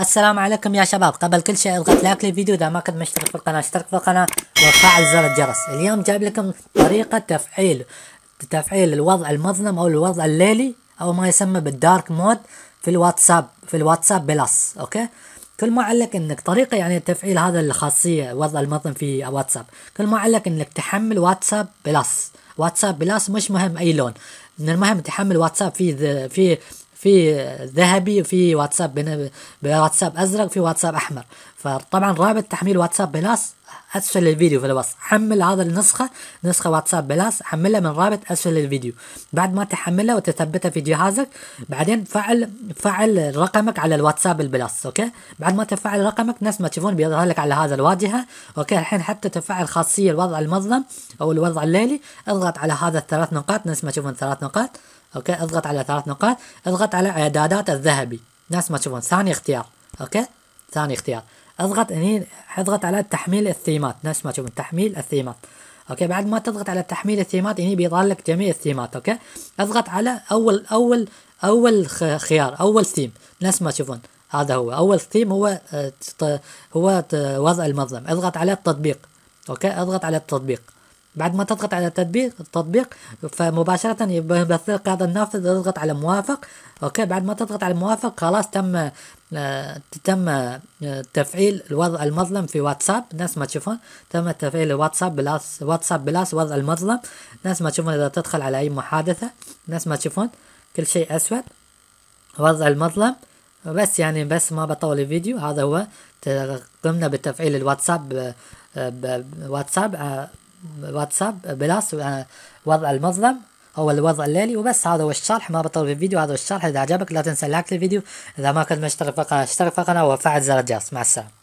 السلام عليكم يا شباب قبل كل شيء اضغط لايك للفيديو اذا ما كنت مشترك في القناه اشترك في القناه وفعل زر الجرس اليوم جايب لكم طريقه تفعيل تفعيل الوضع المظلم او الوضع الليلي او ما يسمى بالدارك مود في الواتساب في الواتساب بلس اوكي كل ما عليك انك طريقه يعني تفعيل هذا الخاصيه وضع المظلم في واتساب كل ما عليك انك تحمل واتساب بلس واتساب بلس مش مهم اي لون من المهم تحمل واتساب في في في ذهبي وفي واتساب واتساب ازرق وفي واتساب احمر فطبعا رابط تحميل واتساب بلاس اسفل الفيديو في الوصف حمل هذا النسخه نسخه واتساب بلاس حملها من رابط اسفل الفيديو بعد ما تحملها وتثبتها في جهازك بعدين فعل فعل رقمك على الواتساب البلاس اوكي بعد ما تفعل رقمك نفس ما تشوفون بيظهر لك على هذا الواجهه اوكي الحين حتى تفعل خاصيه الوضع المظلم او الوضع الليلي اضغط على هذا الثلاث نقاط نفس ما تشوفون ثلاث نقاط اوكي اضغط على ثلاث نقاط اضغط على اعدادات الذهبي نفس ما تشوفون ثاني اختيار اوكي ثاني اختيار اضغط هني اضغط على تحميل الثيمات نفس ما تشوفون تحميل الثيمات اوكي بعد ما تضغط على تحميل الثيمات هني بيظهر لك جميع الثيمات اوكي اضغط على اول اول اول خيار اول ثيم نفس ما تشوفون هذا هو اول ثيم هو آه، هو وضع المنظم اضغط على التطبيق اوكي اضغط على التطبيق بعد ما تضغط على التطبيق التطبيق فمباشرة يبث لك هذا النافذ تضغط على موافق اوكي بعد ما تضغط على موافق خلاص تم آه تم آه تفعيل الوضع المظلم في واتساب نفس ما تشوفون تم تفعيل الواتساب بلاس واتساب بلاس وضع المظلم نفس ما تشوفون اذا تدخل على اي محادثة نفس ما تشوفون كل شيء اسود وضع المظلم بس يعني بس ما بطول الفيديو هذا هو قمنا بتفعيل الواتساب آه، آه، واتساب آه، واتساب بلاس آه، وضع المظلم هو الوضع الليلي وبس هذا هو الشرح ما بطول في الفيديو هذا هو الشرح اذا عجبك لا تنسى لايك للفيديو اذا ما كنت مشترك في القناه اشترك في القناه وفعل زر الجرس مع السلامه